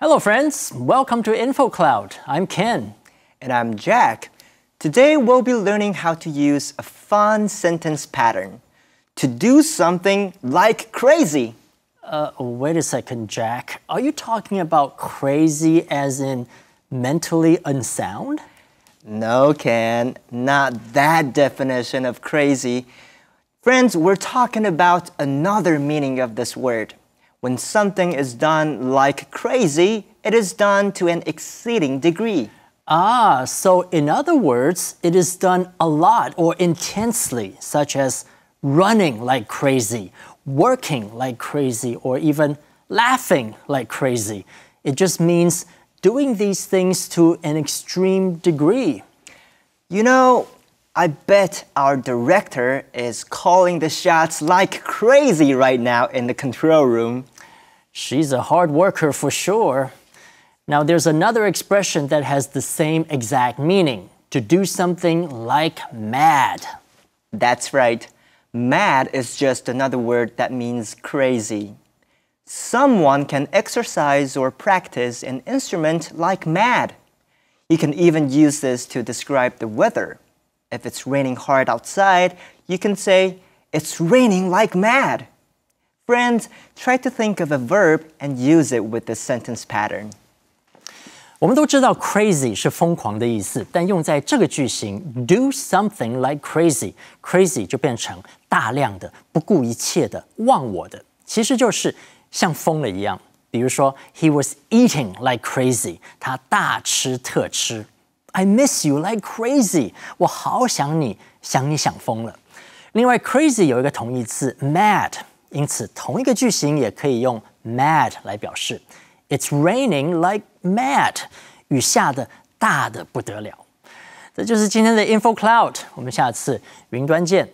Hello, friends. Welcome to InfoCloud. I'm Ken. And I'm Jack. Today, we'll be learning how to use a fun sentence pattern to do something like crazy. Uh, wait a second, Jack. Are you talking about crazy as in mentally unsound? No, Ken. Not that definition of crazy. Friends, we're talking about another meaning of this word. When something is done like crazy, it is done to an exceeding degree. Ah, so in other words, it is done a lot or intensely, such as running like crazy, working like crazy, or even laughing like crazy. It just means doing these things to an extreme degree. You know, I bet our director is calling the shots like crazy right now in the control room. She's a hard worker for sure. Now, there's another expression that has the same exact meaning to do something like mad. That's right. Mad is just another word that means crazy. Someone can exercise or practice an instrument like mad. You can even use this to describe the weather. If it's raining hard outside, you can say, It's raining like mad. Friends, try to think of a verb and use it with the sentence pattern. 我们都知道 crazy 是疯狂的意思，但用在这个句型 do something like crazy，crazy 就变成大量的、不顾一切的、忘我的，其实就是像疯了一样。比如说，He was eating like crazy，他大吃特吃。I miss you like crazy，我好想你，想你想疯了。另外，crazy 有一个同义词 mad，因此，同一个句型也可以用 mad 来表示。It's raining like mad，雨下的大的不得了。这就是今天的 Info Cloud，我们下次云端见。